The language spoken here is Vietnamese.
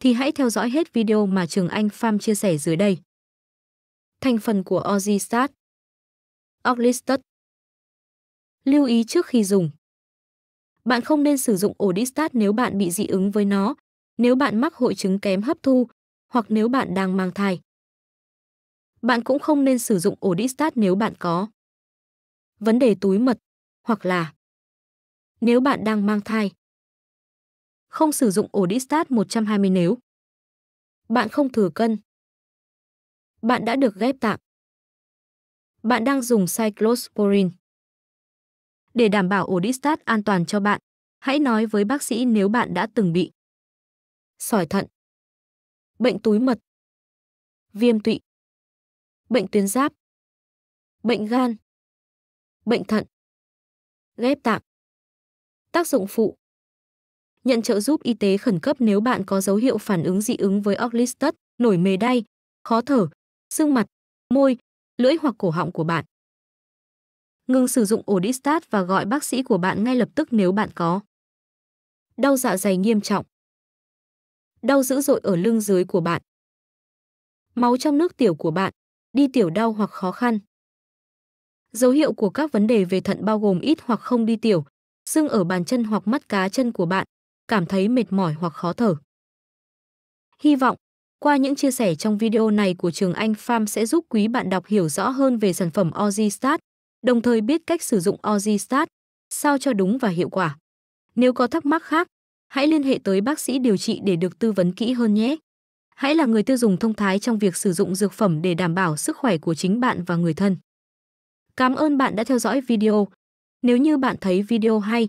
thì hãy theo dõi hết video mà Trường Anh Pham chia sẻ dưới đây. Thành phần của Ozistat Orlistat Lưu ý trước khi dùng Bạn không nên sử dụng Orlistat nếu bạn bị dị ứng với nó, nếu bạn mắc hội chứng kém hấp thu hoặc nếu bạn đang mang thai. Bạn cũng không nên sử dụng Orlistat nếu bạn có vấn đề túi mật hoặc là nếu bạn đang mang thai không sử dụng ổ stat 120 nếu. Bạn không thừa cân. Bạn đã được ghép tạng. Bạn đang dùng cyclosporin. Để đảm bảo ổ stat an toàn cho bạn, hãy nói với bác sĩ nếu bạn đã từng bị sỏi thận, bệnh túi mật, viêm tụy, bệnh tuyến giáp, bệnh gan, bệnh thận, ghép tạng, tác dụng phụ, nhận trợ giúp y tế khẩn cấp nếu bạn có dấu hiệu phản ứng dị ứng với Orlistat, nổi mề đay, khó thở, sưng mặt, môi, lưỡi hoặc cổ họng của bạn. Ngừng sử dụng Orlistat và gọi bác sĩ của bạn ngay lập tức nếu bạn có. Đau dạ dày nghiêm trọng. Đau dữ dội ở lưng dưới của bạn. Máu trong nước tiểu của bạn, đi tiểu đau hoặc khó khăn. Dấu hiệu của các vấn đề về thận bao gồm ít hoặc không đi tiểu, sưng ở bàn chân hoặc mắt cá chân của bạn, cảm thấy mệt mỏi hoặc khó thở. Hy vọng, qua những chia sẻ trong video này của Trường Anh Farm sẽ giúp quý bạn đọc hiểu rõ hơn về sản phẩm Ozistat, đồng thời biết cách sử dụng Ozistat, sao cho đúng và hiệu quả. Nếu có thắc mắc khác, hãy liên hệ tới bác sĩ điều trị để được tư vấn kỹ hơn nhé. Hãy là người tiêu dùng thông thái trong việc sử dụng dược phẩm để đảm bảo sức khỏe của chính bạn và người thân. Cảm ơn bạn đã theo dõi video. Nếu như bạn thấy video hay,